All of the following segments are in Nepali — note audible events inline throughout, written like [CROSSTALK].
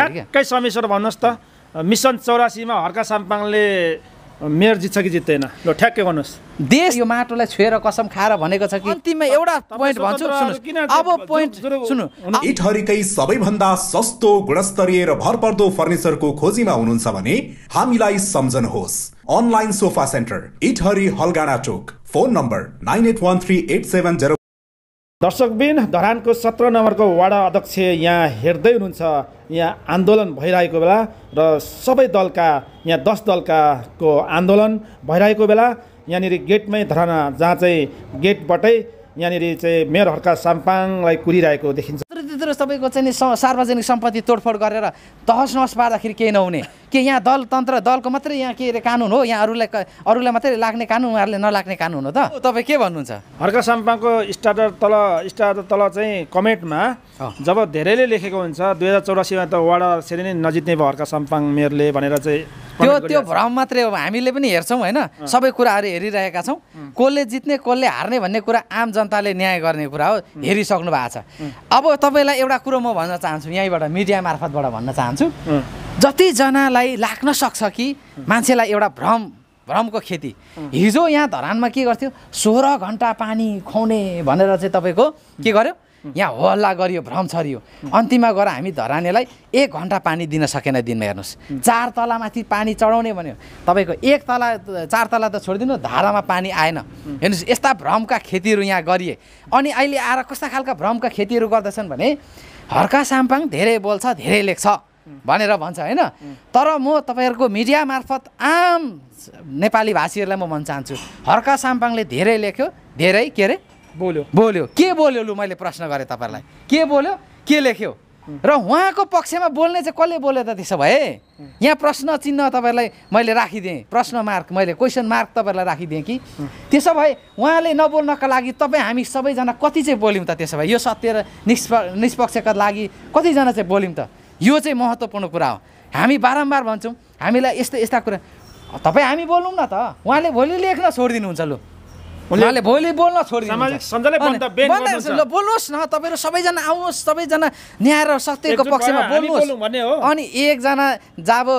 ठ्याक्कै समेश्वर भन्नुहोस् त मिसन चौरासीमा हर्का साम्पाङले मेयर जित्छ कि जित्दैन ल ठ्याक्कै भन्नुहोस् देश यो माटोलाई छोएर कसम खाएर भनेको छ कि अन्तिममा एउटा पोइन्ट भन्छु अब पोइन्ट सुन्नु इटहरीकै सबैभन्दा सस्तो गुणस्तरीय र भरपर्दो फर्निचरको खोजीमा हुनुहुन्छ भने हामीलाई सम्झनुहोस् online sofa centre Itahari Halgada chowk phone number nine eight one three eight seven zero दर्शकबिन धरानको सत्र नम्बरको वाडा अध्यक्ष यहाँ हेर्दै हुनुहुन्छ यहाँ आन्दोलन भइरहेको बेला र सबै दलका यहाँ दस दलकाको आन्दोलन भइरहेको बेला यहाँनिर गेटमै धरना जहाँ चाहिँ गेटबाटै यहाँनिर चाहिँ मेयर हर्का साम्पाङलाई कुरिरहेको देखिन्छ तपाईँको सबैको चाहिँ सार्वजनिक सम्पत्ति तोडफोड गरेर तहस नहस पार्दाखेरि केही नहुने के यहाँ दल तन्त्र दलको मात्रै यहाँ के अरे कानुन हो यहाँ अरूलाई अरूलाई मात्रै लाग्ने कानुन उहाँहरूले नलाग्ने कानुन हो त तपाईँ के भन्नुहुन्छ हर्का साम्पाको स्टार्टर तल स्टार्टर तल चाहिँ कमेन्टमा जब धेरैले लेखेको हुन्छ दुई हजार चौरासीमा त वार्ड यसरी नै नजित्ने भयो हर्का साम्पाङ मेयरले भनेर चाहिँ त्यो त्यो भ्रम मात्रै हो हामीले पनि हेर्छौँ होइन सबै कुराहरू हेरिरहेका छौँ कसले जित्ने कसले हार्ने भन्ने कुरा आम जनताले न्याय गर्ने कुरा हो हेरिसक्नु भएको छ अब तपाईँलाई एउटा कुरो म भन्न चाहन्छु यहीँबाट मिडिया मार्फतबाट भन्न चाहन्छु जतिजनालाई लाग्न सक्छ कि मान्छेलाई एउटा भ्रम भ्रमको खेती हिजो यहाँ धरानमा के गर्थ्यो सोह्र घन्टा पानी खुवाउने भनेर चाहिँ तपाईँको के गर्यो यहाँ हो हल्ला गरियो भ्रम छरियो अन्तिममा गएर हामी धरानेलाई एक घन्टा पानी दिन सकेन दिनमा हेर्नुहोस् चार तलामाथि पानी चढाउने भन्यो तपाईँको एक तला चार तला त छोडिदिनु धारामा पानी आएन हेर्नुहोस् यस्ता भ्रमका खेतीहरू यहाँ गरिए अनि अहिले आएर कस्ता खालका भ्रमका खेतीहरू गर्दछन् भने हर्का साम्पाङ धेरै बोल्छ धेरै लेख्छ भनेर भन्छ होइन तर म तपाईँहरूको मिडिया मार्फत आम नेपाली भाषीहरूलाई म भन्न चाहन्छु हर्का साम्पाङले धेरै लेख्यो धेरै के अरे बोल्यो बोल्यो के बोल्यो लु मैले प्रश्न गरेँ तपाईँलाई के बोल्यो के लेख्यो र उहाँको पक्षमा बोल्ने चाहिँ कसले बोल्यो त त्यसो भए यहाँ प्रश्न चिन्ह तपाईँलाई मैले राखिदिएँ प्रश्न मार्क मैले क्वेसन मार्क तपाईँलाई राखिदिएँ कि त्यसो भए उहाँले नबोल्नका लागि तपाईँ हामी सबैजना कति चाहिँ बोल्यौँ त त्यसो भए यो सत्य र निष्प निष्पक्षका लागि कतिजना चाहिँ बोल्यौँ त यो चाहिँ महत्त्वपूर्ण कुरा हो हामी बारम्बार भन्छौँ हामीलाई यस्तो यस्ता कुरा तपाईँ हामी बोलौँ न त उहाँले भोलि लेख्न छोडिदिनुहुन्छ लु उहाँले भोलि बोल्न छोडिदिनु ल बोल्नुहोस् न तपाईँहरू सबैजना आउनुहोस् सबैजना न्याय र सत्यको पक्षमा बोल्नुहोस् अनि एकजना जाबो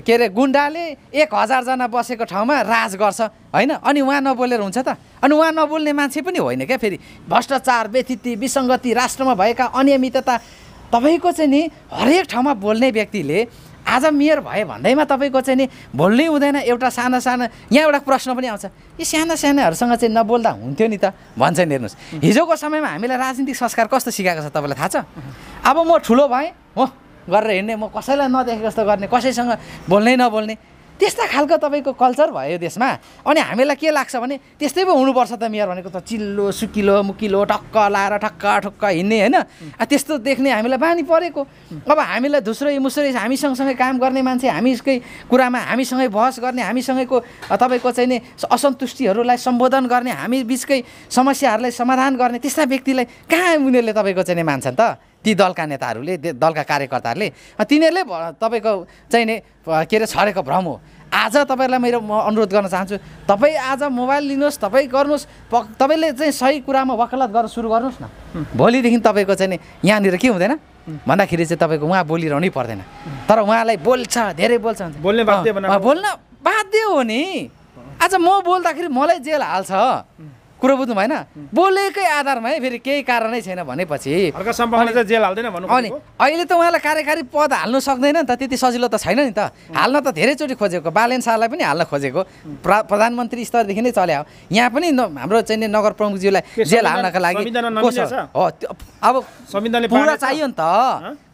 के अरे गुन्डाले एक हजारजना बसेको ठाउँमा राज गर्छ होइन अनि उहाँ नबोलेर हुन्छ त अनि उहाँ नबोल्ने मान्छे पनि होइन क्या फेरि भ्रष्टाचार व्यतिथि विसङ्गति राष्ट्रमा भएका अनियमितता तपाईँको चाहिँ नि हरेक ठाउँमा बोल्ने व्यक्तिले आज मेयर भए भन्दैमा तपाईँको चाहिँ नि भोल्नै हुँदैन एउटा साना साना यहाँ एउटा प्रश्न पनि आउँछ यी साना सानाहरूसँग चाहिँ नबोल्दा हुन्थ्यो नि त भन्छ नि हेर्नुहोस् हिजोको समयमा हामीलाई राजनीतिक संस्कार कस्तो सिकाएको छ तपाईँलाई थाहा छ अब म ठुलो भएँ हो गरेर हिँड्ने म कसैलाई नदेखेको जस्तो गर्ने कसैसँग बोल्नै नबोल्ने त्यस्ता खालको तपाईँको कल्चर भयो देशमा अनि हामीलाई के लाग्छ भने त्यस्तै पो हुनुपर्छ त मेयर भनेको त चिल्लो सुकिलो मुकिलो ठक्क लाएर ठक्क ठुक्क हिँड्ने होइन त्यस्तो देख्ने हामीलाई बानी परेको अब हामीलाई धुस्रै मुस्रै हामी सँगसँगै काम गर्ने मान्छे हामीकै कुरामा हामीसँगै बहस गर्ने हामीसँगैको तपाईँको चाहिँ नि असन्तुष्टिहरूलाई सम्बोधन गर्ने हामी बिचकै समस्याहरूलाई समाधान गर्ने त्यस्ता व्यक्तिलाई कहाँ उनीहरूले तपाईँको चाहिँ नि मान्छन् त ती दलका नेताहरूले दलका कार्यकर्ताहरूले तिनीहरूले तपाईँको चाहिने के अरे छरेको भ्रम हो आज तपाईँहरूलाई मेरो म अनुरोध गर्न चाहन्छु तपाईँ आज मोबाइल लिनुहोस् तपाईँ गर्नुहोस् प तपाईँले चाहिँ सही कुरामा वकालत गर्न सुरु गर्नुहोस् न भोलिदेखि तपाईँको चाहिँ नि यहाँनिर के हुँदैन भन्दाखेरि चाहिँ तपाईँको उहाँ बोलिरहनै पर्दैन तर उहाँलाई बोल्छ धेरै बोल्छ बोल्ने बाध्य बोल्न बाध्य हो नि आज म बोल्दाखेरि मलाई जेल हाल्छ कुरो बुझ्नु भएन बोलेकै आधारमा है फेरि केही कारणै छैन भनेपछि जेल हाल्दैन भन्नु अनि अहिले त उहाँलाई कार्यकारी पद हाल्नु सक्दैन नि त त्यति सजिलो त छैन नि त हाल्न त धेरैचोटि खोजेको बालेन शाहलाई पनि हाल्न खोजेको प्रधानमन्त्री स्तरदेखि नै चल्या हो यहाँ पनि हाम्रो चाहिँ नगर प्रमुखज्यूलाई जेल हाल्नका लागि हो अब संविधानले पुरा चाहियो नि त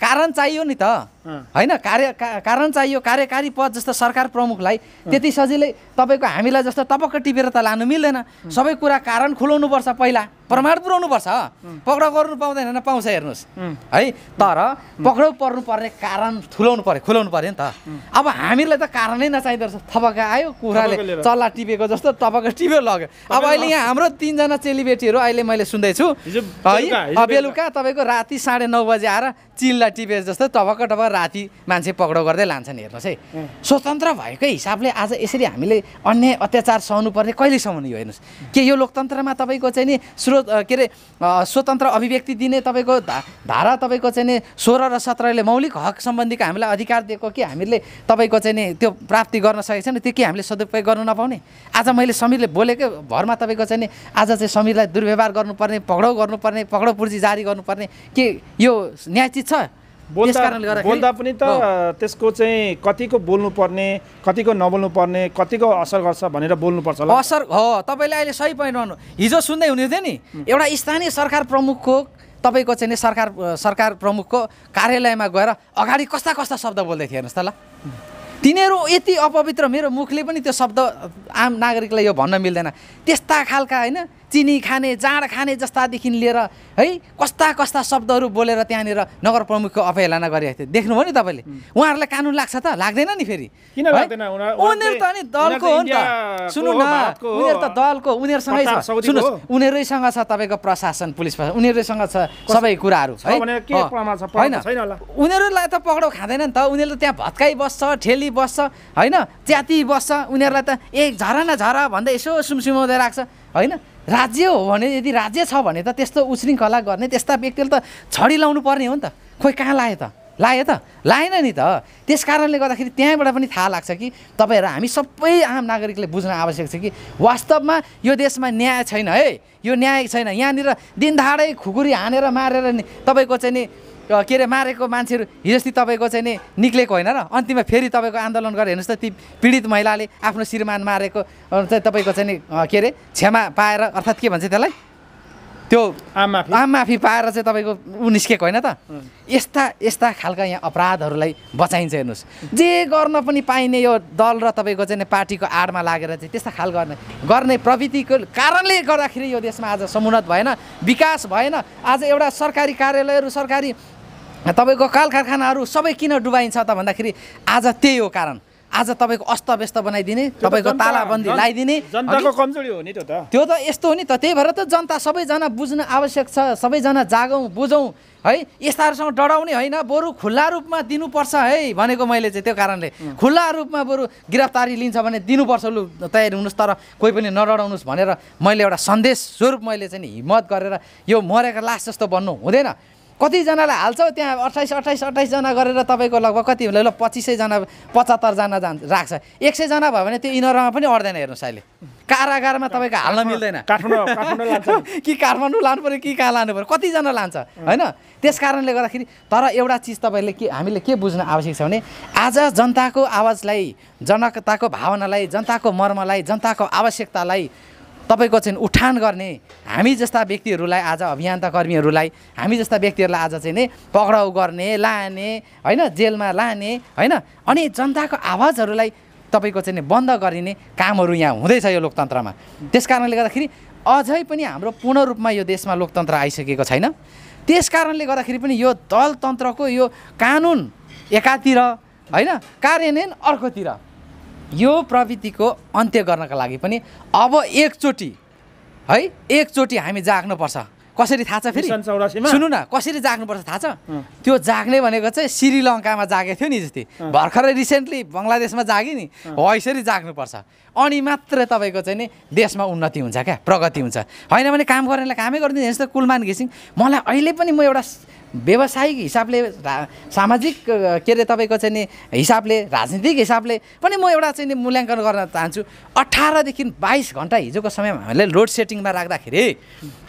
कारण चाहियो नि त होइन कार्य कारण चाहियो कार्यकारी पद जस्तो सरकार प्रमुखलाई त्यति सजिलै तपाईँको हामीलाई जस्तो टपक्क टिपेर त लानु मिल्दैन सबै कुरा कारण खुलाउनुपर्छ पहिला प्रमाण पर्छ पक्राउ गर्नु पाउँदैन न पाउँछ हेर्नुहोस् है तर पक्राउ पर्नु पर्ने कारण ठुलाउनु पर्यो खुलाउनु पर्यो नि त अब हामीलाई त कारणै नचाहिँदो रहेछ थपक्क आयो कुखुराले चल्ला टिपेको जस्तो तपाईँको टिप्यो लग्यो अब अहिले यहाँ हाम्रो तिनजना चेलीबेटीहरू अहिले मैले सुन्दैछु है बेलुका तपाईँको राति साढे नौ बजी आएर चिल्ला टिपे जस्तो टपक्क टपक्क राति मान्छे पक्राउ गर्दै लान्छन् हेर्नुहोस् है स्वतन्त्र भएकै हिसाबले आज यसरी हामीले अन्याय अत्याचार सहनु पर्ने कहिलेसम्म यो हेर्नुहोस् के यो लोकतन्त्रमा तपाईँको चाहिँ नि विरोध के अरे स्वतन्त्र अभिव्यक्ति दिने तपाईँको धा धारा तपाईँको चाहिँ नि सोह्र र सत्रले मौलिक हक सम्बन्धीको हामीलाई अधिकार दिएको कि हामीले तपाईँको चाहिँ नि त्यो प्राप्ति गर्न सकेको छैन त्यो के हामीले सदुपयोग गर्नु नपाउने आज मैले समीरले बोलेकै भरमा तपाईँको चाहिँ नि आज चाहिँ समीरलाई दुर्व्यवहार गर्नुपर्ने पक्राउ गर्नुपर्ने पक्राउ पूर्जी जारी गर्नुपर्ने के यो न्यायचित छ बोल्दा पनि त त्यसको चाहिँ कतिको बोल्नु पर्ने कतिको नबोल्नु पर्ने कतिको असर गर्छ भनेर बोल्नुपर्छ असर हो तपाईँले अहिले सही पोइन्ट पाइरहनु हिजो सुन्दै हुनुहुन्थ्यो नि एउटा स्थानीय सरकार प्रमुखको तपाईँको चाहिँ नि सरकार सरकार प्रमुखको कार्यालयमा गएर अगाडि कस्ता कस्ता शब्द बोल्दै थियो हेर्नुहोस् त ल तिनीहरू यति अपवित्र मेरो मुखले पनि त्यो शब्द आम नागरिकलाई यो भन्न मिल्दैन त्यस्ता खालका होइन चिनी खाने जाँड खाने जस्तादेखि लिएर है कस्ता कस्ता शब्दहरू बोलेर त्यहाँनिर नगर प्रमुखको अवहेलना गरिरहेको थियो देख्नुभयो नि तपाईँले उहाँहरूलाई कानुन लाग्छ त लाग्दैन नि फेरि उनीहरू त अनि दलको हो नि त सुन्नु न उनीहरू त दलको उनीहरूसँगै छ सुन्नुहोस् उनीहरूसँग छ तपाईँको प्रशासन पुलिस प्रशासन उनीहरूसँग छ सबै कुराहरू है होइन उनीहरूलाई त पक्राउ खाँदैन नि त उनीहरूले त्यहाँ भत्काइ बस्छ ठेली बस्छ होइन च्याति बस्छ उनीहरूलाई त एक झर न झर भन्दै यसो सुमसुमाउँदै राख्छ होइन राज्य हो भने यदि राज्य छ भने त त्यस्तो उश्रृङ्खला गर्ने त्यस्ता व्यक्तिले त छडी लाउनु पर्ने हो नि त खोइ कहाँ लायो त लायो त लाएन नि त त्यस कारणले गर्दाखेरि त्यहाँबाट पनि थाहा लाग्छ कि तपाईँहरू हामी सबै आम नागरिकले बुझ्न आवश्यक छ कि वास्तवमा यो देशमा न्याय छैन है यो न्याय छैन यहाँनिर दिनधारै खुकुरी हानेर मारेर नि तपाईँको चाहिँ नि के अरे मारेको मान्छेहरू अस्ति तपाईँको चाहिँ नि निक्लेको होइन र अन्तिममा फेरि तपाईँको आन्दोलन गरेर हेर्नुहोस् त ती पीडित महिलाले आफ्नो श्रीमान मारेको चाहिँ तपाईँको चाहिँ नि के अरे क्षमा पाएर अर्थात् के भन्छ त्यसलाई त्यो आम माफी पाएर चाहिँ तपाईँको ऊ निस्केको होइन त यस्ता यस्ता खालका यहाँ अपराधहरूलाई बचाइन्छ हेर्नुहोस् जे गर्न पनि पाइने यो दल र तपाईँको चाहिँ पार्टीको आडमा लागेर चाहिँ त्यस्ता खाल गर्ने गर्ने प्रविधिको कारणले गर्दाखेरि यो देशमा आज समुन्नत भएन विकास भएन आज एउटा सरकारी कार्यालयहरू सरकारी तपाईँको कल कारखानाहरू सबै किन डुबाइन्छ त भन्दाखेरि आज त्यही हो कारण आज तपाईँको अस्तव्यस्त बनाइदिने तपाईँको तालाबन्दी लगाइदिने जनताको कमजोरी हो नि त्यो त त्यो त यस्तो हो नि त त्यही भएर त जनता सबैजना बुझ्न आवश्यक छ सबैजना जागौँ बुझौँ है यस्ताहरूसँग डराउने होइन बरु खुल्ला रूपमा दिनुपर्छ है भनेको मैले चाहिँ त्यो कारणले खुल्ला रूपमा बरु गिरफ्तारी लिन्छ भने दिनुपर्छ लु तयारी हुनुहोस् तर कोही पनि नडराउनुहोस् भनेर मैले एउटा सन्देश स्वरूप मैले चाहिँ हिम्मत गरेर यो मरेको लास्ट जस्तो बन्नु हुँदैन कतिजनालाई हाल्छौ त्यहाँ अट्ठाइस अट्ठाइस अट्ठाइसजना गरेर तपाईँको लगभग कति ल पच्चिस सयजना पचहत्तरजना जान्छ राख्छ एक सयजना भयो भने त्यो इनरमा पनि अड्दैन हेर्नुहोस् अहिले कारागारमा तपाईँको हाल्न मिल्दैन काठमाडौँ [LAUGHS] कि काठमाडौँ लानु पऱ्यो कि कहाँ लानु पऱ्यो कतिजना लान्छ होइन त्यस कारणले गर्दाखेरि तर एउटा चिज तपाईँले के हामीले के बुझ्न आवश्यक छ भने आज जनताको आवाजलाई जनताको भावनालाई जनताको मर्मलाई जनताको आवश्यकतालाई तपाईँको चाहिँ उठान गर्ने हामी जस्ता व्यक्तिहरूलाई आज अभियन्ता कर्मीहरूलाई हामी जस्ता व्यक्तिहरूलाई आज चाहिँ नि पक्राउ गर्ने लाने होइन जेलमा लाने होइन अनि जनताको आवाजहरूलाई तपाईँको चाहिँ बन्द गरिने कामहरू यहाँ हुँदैछ यो लोकतन्त्रमा त्यस कारणले गर्दाखेरि अझै पनि हाम्रो पूर्ण रूपमा यो देशमा लोकतन्त्र आइसकेको छैन त्यस कारणले गर्दाखेरि पनि यो दलतन्त्रको यो कानुन एकातिर होइन कार्यान्वयन अर्कोतिर यो प्रविधिको अन्त्य गर्नका लागि पनि अब एकचोटि है एकचोटि हामी जाग्नुपर्छ कसरी थाहा छ फेरि सुन्नु न कसरी जाग्नुपर्छ थाहा छ त्यो जाग्ने भनेको चाहिँ श्रीलङ्कामा जागेको थियो नि जस्तै भर्खरै रिसेन्टली बङ्गलादेशमा जाग्यो नि हो यसरी जाग्नुपर्छ अनि मात्र तपाईँको चाहिँ नि देशमा उन्नति हुन्छ क्या प्रगति हुन्छ होइन भने काम गर्नेलाई कामै गरिदिन्छ जस्तो कुलमान घिसिङ मलाई अहिले पनि म एउटा व्यवसायिक हिसाबले रा सामाजिक के अरे तपाईँको चाहिँ नि हिसाबले राजनीतिक हिसाबले पनि म एउटा चाहिँ नि मूल्याङ्कन गर्न चाहन्छु अठारदेखि बाइस घन्टा हिजोको समयमा हामीले लोड सेटिङमा राख्दाखेरि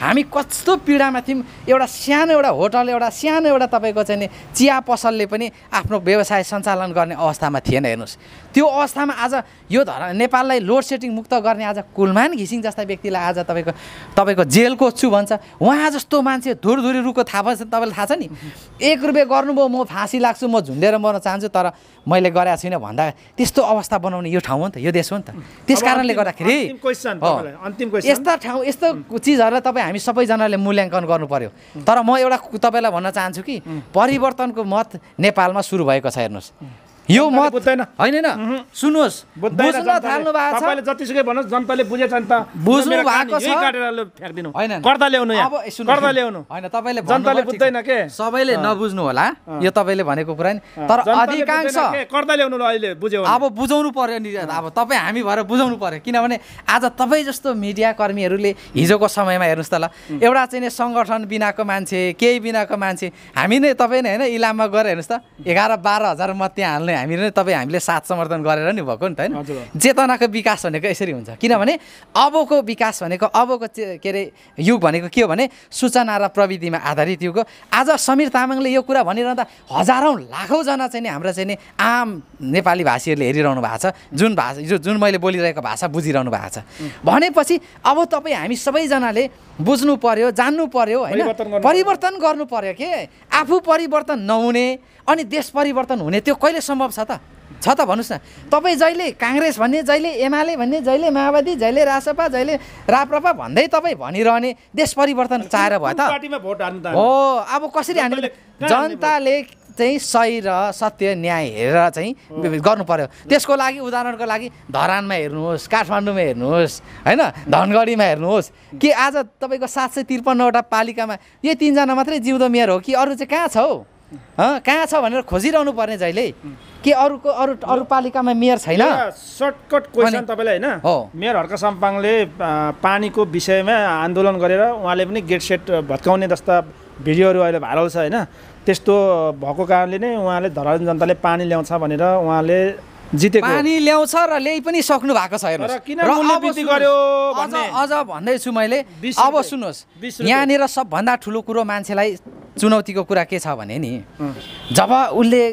हामी कस्तो पीडामा थियौँ एउटा सानो एउटा होटल एउटा सानो एउटा तपाईँको चाहिँ नि चिया पसलले पनि आफ्नो व्यवसाय सञ्चालन गर्ने अवस्थामा थिएन हेर्नुहोस् त्यो अवस्थामा आज यो धर नेपाललाई लोड सेटिङ मुक्त गर्ने आज कुलमान घिसिङ जस्ता व्यक्तिलाई आज तपाईँको तपाईँको जेलको छु भन्छ उहाँ जस्तो मान्छे धुरधुरी रुखको थाहा तपाईँलाई थाहा छ नि एक रुपियाँ गर्नुभयो म फाँसी लाग्छु म झुन्डेर मर्न चाहन्छु तर मैले गरेको छुइनँ भन्दा त्यस्तो अवस्था बनाउने यो ठाउँ हो नि त यो देश हो नि त त्यस कारणले गर्दाखेरि यस्ता ठाउँ यस्तो चिजहरूलाई तपाईँ हामी सबैजनाले मूल्याङ्कन गर्नु पर्यो तर म एउटा तपाईँलाई भन्न चाहन्छु कि परिवर्तनको मत नेपालमा सुरु भएको छ हेर्नुहोस् यो मत बुझ्दैन होइन होइन सुन्नुहोस् बुझ्न थाल्नु भएको छ तपाईँले जतिसुकै भन्नुहोस् जनताले बुझेछ नि त बुझ्नु भएको छ काटेर फ्याँकिदिनु होइन कर्ता ल्याउनु अब कर्ता ल्याउनु होइन तपाईँले जनताले बुझ्दैन के सबैले नबुझ्नु होला यो तपाईँले भनेको कुरा नि तर अधिकांश कर्ता ल्याउनु अहिले बुझ्यो अब बुझाउनु पर्यो नि अब तपाईँ हामी भएर बुझाउनु पर्यो किनभने आज तपाईँ जस्तो मिडिया कर्मीहरूले हिजोको समयमा हेर्नुहोस् त ल एउटा चाहिँ सङ्गठन बिनाको मान्छे केही बिनाको मान्छे हामी नै तपाईँ नै होइन इलाममा गएर हेर्नुहोस् त एघार बाह्र हजार मत हाल्ने हामीले हामी नै तपाईँ हामीले साथ समर्थन गरेर नि भएको नि त होइन चेतनाको विकास भनेको यसरी हुन्छ किनभने अबको विकास भनेको अबको के अरे युग भनेको के हो भने सूचना र प्रविधिमा आधारित युग हो आज समीर तामाङले यो कुरा भनिरहँदा हजारौँ लाखौँजना चाहिँ नि हाम्रो चाहिँ नि आम नेपाली भाषीहरूले हेरिरहनु भएको छ जुन भाषा जुन मैले बोलिरहेको भाषा बुझिरहनु भएको छ भनेपछि अब तपाईँ हामी सबैजनाले बुझ्नु पर्यो जान्नु पर्यो होइन परिवर्तन गर्नु पर्यो के आफू परिवर्तन नहुने अनि देश परिवर्तन हुने त्यो कहिले सम्भव छ त छ त भन्नुहोस् न तपाईँ जहिले काङ्ग्रेस भन्ने जहिले एमाले भन्ने जहिले माओवादी जहिले रासपा जहिले राप्रपा भन्दै तपाईँ भनिरहने देश परिवर्तन चाहेर भयो त हो अब कसरी हामीले जनताले चाहिँ सही र सत्य न्याय हेरेर चाहिँ गर्नु पऱ्यो त्यसको लागि उदाहरणको लागि धरानमा हेर्नुहोस् काठमाडौँमा हेर्नुहोस् होइन धनगढीमा हेर्नुहोस् कि आज तपाईँको सात सय त्रिपन्नवटा पालिकामा यही तिनजना मात्रै जिउँदो मेयर हो कि अरू चाहिँ कहाँ छ हौ कहाँ छ भनेर खोजिरहनु पर्ने जहिले के अरूको अरू अरू पालिकामा मेयर छैन सर्टकट क्वेसन तपाईँलाई होइन मेयर हर्क सम्पाङले पानीको विषयमा आन्दोलन गरेर उहाँले पनि गेट सेट भत्काउने जस्ता भिडियोहरू अहिले भाइरल छ होइन त्यस्तो भएको कारणले नै उहाँले धरान जनताले पानी ल्याउँछ भनेर उहाँले जिते पानी ल्याउँछ र ल्याइ पनि सक्नु भएको छ अझ भन्दैछु मैले अब सुन्नुहोस् यहाँनिर सबभन्दा ठुलो कुरो मान्छेलाई चुनौतीको कुरा के छ भने नि जब उसले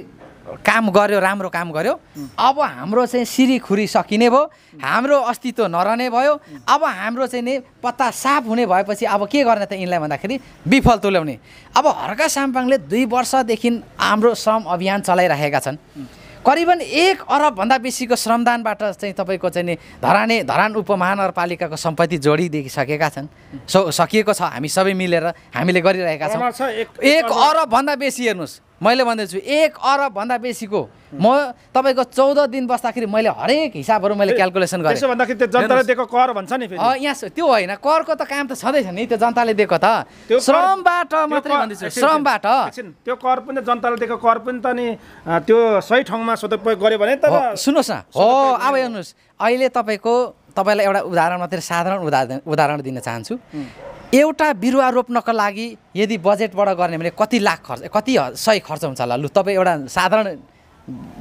काम गर्यो राम्रो काम गर्यो अब हाम्रो चाहिँ सिरी खुरी सकिने भयो हाम्रो अस्तित्व नरहने भयो अब हाम्रो चाहिँ नि पत्ता साफ हुने भएपछि अब के गर्ने त यिनलाई भन्दाखेरि विफल तुल्याउने अब हर्का साम्पाङले दुई वर्षदेखि हाम्रो श्रम अभियान चलाइराखेका छन् करिबन एक अरबभन्दा बेसीको श्रमदानबाट चाहिँ तपाईँको चाहिँ नि धराने धरान उपमहानगरपालिकाको सम्पत्ति सकेका छन् सो सकिएको छ हामी सबै मिलेर हामीले गरिरहेका छौँ एक अरबभन्दा बेसी हेर्नुहोस् मैले भन्दैछु एक अरबभन्दा बेसीको म तपाईँको चौध दिन बस्दाखेरि मैले हरेक हिसाबहरू मैले क्यालकुलेसन गरेँ यहाँ त्यो होइन करको त काम त छँदैछ नि त्यो जनताले दिएको त श्रमबाट मात्रै भन्दैछु श्रमबाट त्यो कर पनि जनताले दिएको कर पनि त नि त्यो सही ठाउँमा सदुपयोग गर्यो भने त सुन्नुहोस् न हो अब हेर्नुहोस् अहिले तपाईँको तपाईँलाई एउटा उदाहरण मात्रै साधारण उदाहरण उदाहरण दिन चाहन्छु एउटा बिरुवा रोप्नको लागि यदि बजेटबाट गर्ने भने कति लाख खर्च कति सय खर्च हुन्छ होला लु तपाईँ एउटा साधारण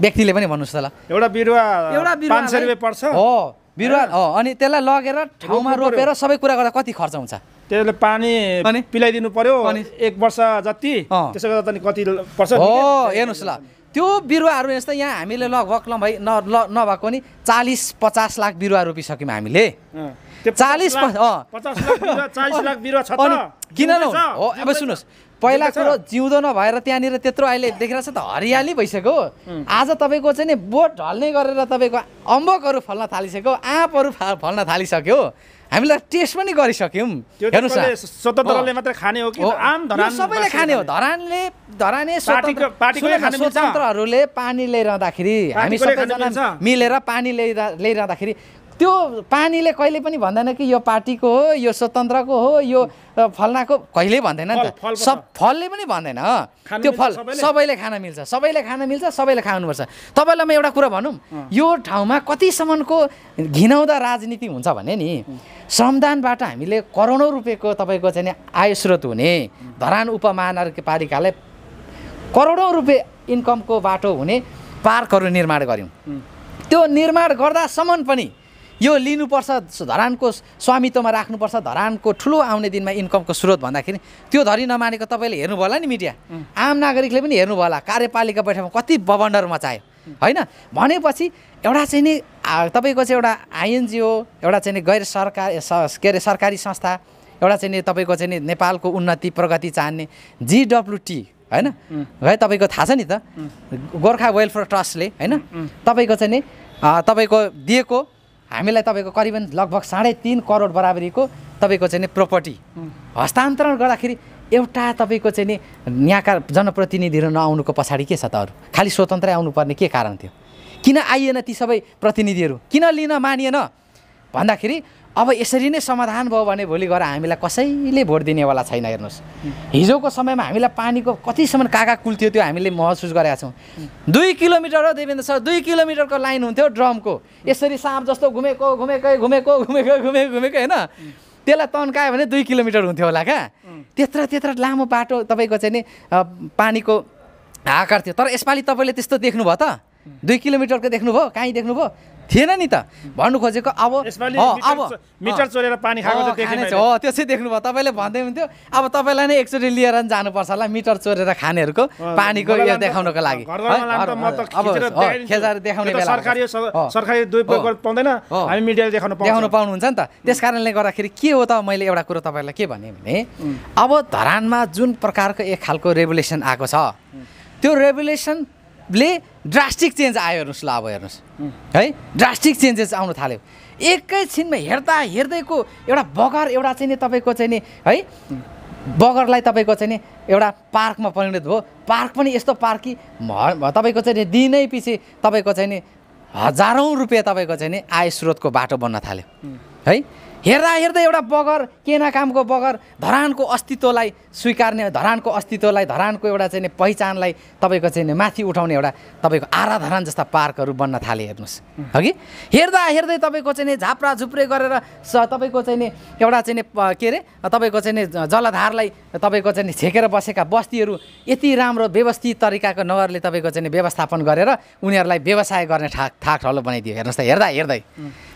व्यक्तिले पनि भन्नुहोस् त ल एउटा बिरुवा एउटा बिरुवा पर्छ हो बिरुवा हो अनि त्यसलाई लगेर ठाउँमा रोपेर सबै कुरा गर्दा कति खर्च हुन्छ त्यसले पानी अनि पिलाइदिनु पर्यो अनि एक वर्ष जति त्यसो गर्दा कति पर्छ हो हेर्नुहोस् ल त्यो बिरुवाहरू यस्तै यहाँ हामीले लगभग न नभएको नि चालिस पचास लाख बिरुवा रोपिसक्यौँ हामीले चालिस किन न सुन्नुहोस् पहिला कुरो जिउँदो नभएर त्यहाँनिर त्यत्रो अहिले देखिरहेको छ त हरियाली भइसक्यो आज तपाईँको चाहिँ नि बोट ढल्ने गरेर तपाईँको अम्बकहरू फल्न थालिसक्यो आँपहरू फल्न थालिसक्यो हामीलाई टेस्ट पनि गरिसक्यौँ हेर्नुहोस् सबैले खाने हो धरानले धराने स्वतन्त्रहरूले पानी ल्याइरहँदाखेरि हामी सबैजना मिलेर पानी ल्याइरहँदाखेरि त्यो पानीले कहिले पनि भन्दैन कि यो पार्टीको हो यो स्वतन्त्रको हो यो फलनाको कहिले भन्दैन नि त सब फलले पनि भन्दैन त्यो फल सबैले खान मिल्छ सबैले खान मिल्छ सबैले खानुपर्छ तपाईँलाई म एउटा कुरा भनौँ यो ठाउँमा कतिसम्मको घिनाउँदा राजनीति हुन्छ भने नि संविधानबाट हामीले करोडौँ रुपियाँको तपाईँको चाहिँ आय स्रोत हुने धरान उपमहानगरपालिकालाई करोडौँ रुपियाँ इन्कमको बाटो हुने पार्कहरू निर्माण गऱ्यौँ त्यो निर्माण गर्दासम्म पनि यो लिनुपर्छ धरानको स्वामित्वमा राख्नुपर्छ धरानको ठुलो आउने दिनमा इन्कमको स्रोत भन्दाखेरि त्यो धरी नमानेको तपाईँले हेर्नुभयो होला नि मिडिया आम नागरिकले पनि हेर्नुभयो होला कार्यपालिका बैठकमा कति बबन्डर मचायो होइन भनेपछि एउटा चाहिँ नि तपाईँको चाहिँ एउटा आइएनजिओ एउटा चाहिँ नि गैर सरकार के अरे सरकारी संस्था एउटा चाहिँ नि तपाईँको चाहिँ नि नेपालको उन्नति प्रगति चाहने जिडब्लुटी होइन है तपाईँको थाहा छ नि त गोर्खा वेलफेयर ट्रस्टले होइन तपाईँको चाहिँ नि तपाईँको दिएको हामीलाई तपाईँको करिबन लगभग साढे तिन करोड बराबरीको तपाईँको चाहिँ नि प्रोपर्टी हस्तान्तरण गर्दाखेरि एउटा तपाईँको चाहिँ नि यहाँका जनप्रतिनिधिहरू नआउनुको पछाडि के छ त अरू खालि स्वतन्त्रै आउनुपर्ने के कारण थियो किन आइएन ती सबै प्रतिनिधिहरू किन लिन मानिएन भन्दाखेरि अब यसरी नै समाधान भयो भने भोलि गएर हामीलाई कसैले भोट दिनेवाला छैन हेर्नुहोस् हिजोको समयमा हामीलाई पानीको कतिसम्म काका कुल्थ्यो त्यो हामीले महसुस गरेका छौँ दुई किलोमिटर हो देवेन्द्र सर दुई किलोमिटरको लाइन हुन्थ्यो ड्रमको यसरी साँप जस्तो घुमेको घुमेकै घुमेको घुमेको घुमेको घुमेको होइन त्यसलाई तन्कायो भने दुई किलोमिटर हुन्थ्यो होला क्या त्यत्र त्यत्र लामो बाटो तपाईँको चाहिँ नि पानीको हाकार थियो तर यसपालि तपाईँले त्यस्तो देख्नुभयो त दुई किलोमिटरको देख्नुभयो कहीँ देख्नुभयो थिएन नि त भन्नु खोजेको अब अब मिटर चोरेर पानी खाएको हो त्यो चाहिँ देख्नुभयो तपाईँले भन्दै हुन्थ्यो अब तपाईँलाई नै एकचोटि लिएर जानुपर्छ होला मिटर चोरेर खानेहरूको पानीको यो देखाउनको लागि खेजाएर देखाउने सरकारी पाउँदैन हामी मिडियाले देखाउनु पाउनुहुन्छ नि त त्यस कारणले गर्दाखेरि के हो त मैले एउटा कुरो तपाईँलाई के भने भने अब धरानमा जुन प्रकारको एक खालको रेगुलेसन आएको छ त्यो रेगुलेसन हिसाबले ड्रास्टिक चेन्ज आयो हेर्नुहोस् ल अब हेर्नुहोस् है ड्रास्टिक चेन्जेस आउनु थाल्यो एकैछिनमा हेर्दा हेर्दैको एउटा बगर एउटा चाहिँ नि तपाईँको चाहिँ नि है बगरलाई तपाईँको चाहिँ नि एउटा पार्कमा परिणत भयो पार्क पनि यस्तो पार्क कि तपाईँको चाहिँ दिनै पछि तपाईँको चाहिँ नि हजारौँ रुपियाँ तपाईँको चाहिँ नि आय स्रोतको बाटो बन्न थाल्यो है हेर्दा हेर्दै एउटा बगर केना कामको बगर धरानको अस्तित्वलाई स्वीकार्ने धरानको अस्तित्वलाई धरानको एउटा चाहिँ पहिचानलाई तपाईँको चाहिँ माथि उठाउने एउटा तपाईँको आरा धरान जस्ता पार्कहरू बन्न थाले हेर्नुहोस् हो हेर्दा हेर्दै तपाईँको चाहिँ झाप्रा झुप्रे गरेर स तपाईँको चाहिँ एउटा चाहिँ के अरे तपाईँको चाहिँ जलधारलाई तपाईँको चाहिँ छेकेर बसेका बस्तीहरू यति राम्रो व्यवस्थित तरिकाको नगरले तपाईँको चाहिँ व्यवस्थापन गरेर उनीहरूलाई व्यवसाय गर्ने ठाक थाक ठलो बनाइदियो हेर्नुहोस् त हेर्दा हेर्दै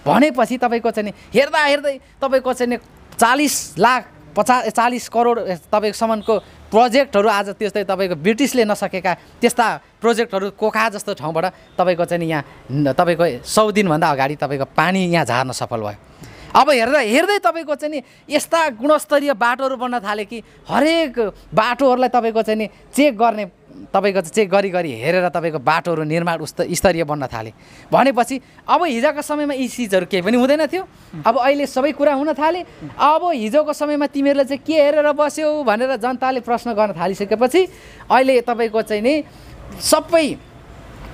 भनेपछि तपाईँको चाहिँ हेर्दा हेर्दै तपाईँको चाहिँ चालिस लाख पचास चालिस करोड तपाईँसम्मको प्रोजेक्टहरू आज त्यस्तै तपाईँको ब्रिटिसले नसकेका त्यस्ता प्रोजेक्टहरू कोखा जस्तो ठाउँबाट तपाईँको चाहिँ यहाँ तपाईँको सौ दिनभन्दा अगाडि तपाईँको पानी यहाँ झार्न सफल भयो अब हेर्दा हेर्दै तपाईँको चाहिँ नि यस्ता गुणस्तरीय बाटोहरू बन्न थाले कि हरेक बाटोहरूलाई तपाईँको चाहिँ नि चेक गर्ने तपाईँको चेक गरी गरी हेरेर तपाईँको बाटोहरू निर्माण उस्त स्तरीय बन्न थाले भनेपछि अब हिजोको समयमा यी चिजहरू केही पनि हुँदैन थियो अब अहिले सबै कुरा हुन थाले अब हिजोको समयमा तिमीहरूले चाहिँ के हेरेर बस्यौ भनेर जनताले प्रश्न गर्न थालिसकेपछि अहिले तपाईँको चाहिँ नि सबै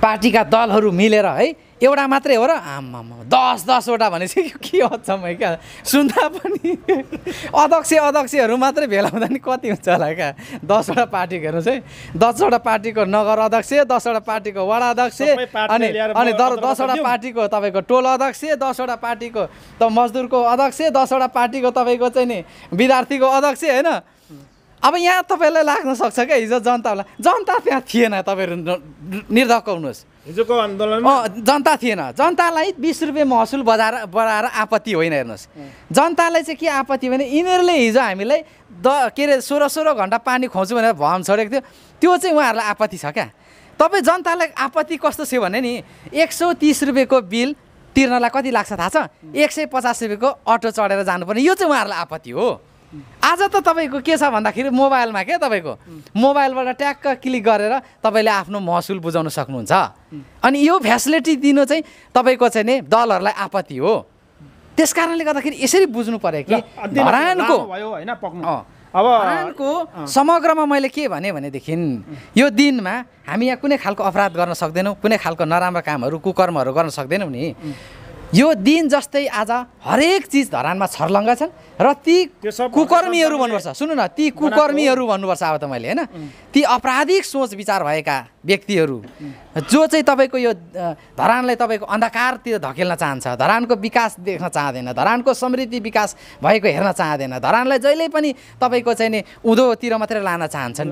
पार्टीका दलहरू मिलेर है एउटा मात्रै हो र आम्मा दस दसवटा भनेपछि के अचम्म क्या सुन्दा पनि अध्यक्ष अध्यक्षहरू मात्रै भेला हुँदा नि कति हुन्छ होला क्या दसवटा पार्टीको हेर्नुहोस् है दसवटा पार्टीको नगर अध्यक्ष दसवटा पार्टीको वडा अध्यक्ष अनि अनि दसवटा पार्टीको तपाईँको टोल अध्यक्ष दसवटा पार्टीको त मजदुरको अध्यक्ष दसवटा पार्टीको तपाईँको चाहिँ नि विद्यार्थीको अध्यक्ष होइन अब यहाँ तपाईँलाई लाग्न सक्छ क्या हिजो जनतालाई जनता त्यहाँ थिएन तपाईँहरू निर्धक्क हुनुहोस् हिजोको आन्दोलन जनता थिएन जनतालाई बिस रुपियाँ महसुल बढाएर बढाएर आपत्ति होइन हेर्नुहोस् जनतालाई चाहिँ के आपत्ति भने यिनीहरूले हिजो हामीलाई द के अरे सोह्र सोह्र घन्टा पानी खुवाउँछु भनेर भवन छोडेको थियो त्यो चाहिँ उहाँहरूलाई आपत्ति छ क्या तपाईँ जनतालाई आपत्ति कस्तो थियो भने नि एक सौ तिस रुपियाँको बिल तिर्नलाई कति लाग्छ थाहा छ एक सय पचास रुपियाँको अटो चढेर जानुपर्ने यो चाहिँ उहाँहरूलाई आपत्ति हो आज त तपाईँको के छ भन्दाखेरि मोबाइलमा क्या तपाईँको मोबाइलबाट ट्याक्क क्लिक गरेर तपाईँले आफ्नो महसुल बुझाउन सक्नुहुन्छ अनि यो फेसिलिटी दिनु चाहिँ तपाईँको चाहिँ नि दलहरूलाई आपत्ति हो त्यस कारणले गर्दाखेरि यसरी बुझ्नु पऱ्यो कि अब को समग्रमा मैले के भने भनेदेखि यो दिनमा हामी यहाँ कुनै खालको अपराध गर्न सक्दैनौँ कुनै खालको नराम्रो कामहरू कुकर्महरू गर्न सक्दैनौँ नि यो दिन जस्तै आज हरेक चिज धरानमा छर्लङ्ग छन् र ती कुकर्मीहरू भन्नुपर्छ सुन्नु न ती कुकर्मीहरू भन्नुपर्छ अब त मैले होइन ती अपराधिक सोच विचार भएका व्यक्तिहरू जो चाहिँ तपाईँको यो धरानलाई तपाईँको अन्धकारतिर धकेल्न चाहन्छ धरानको विकास देख्न चाहँदैन धरानको समृद्धि विकास भएको हेर्न चाहँदैन धरानलाई जहिले पनि तपाईँको चाहिँ नि उँधोतिर मात्रै लान चाहन्छन्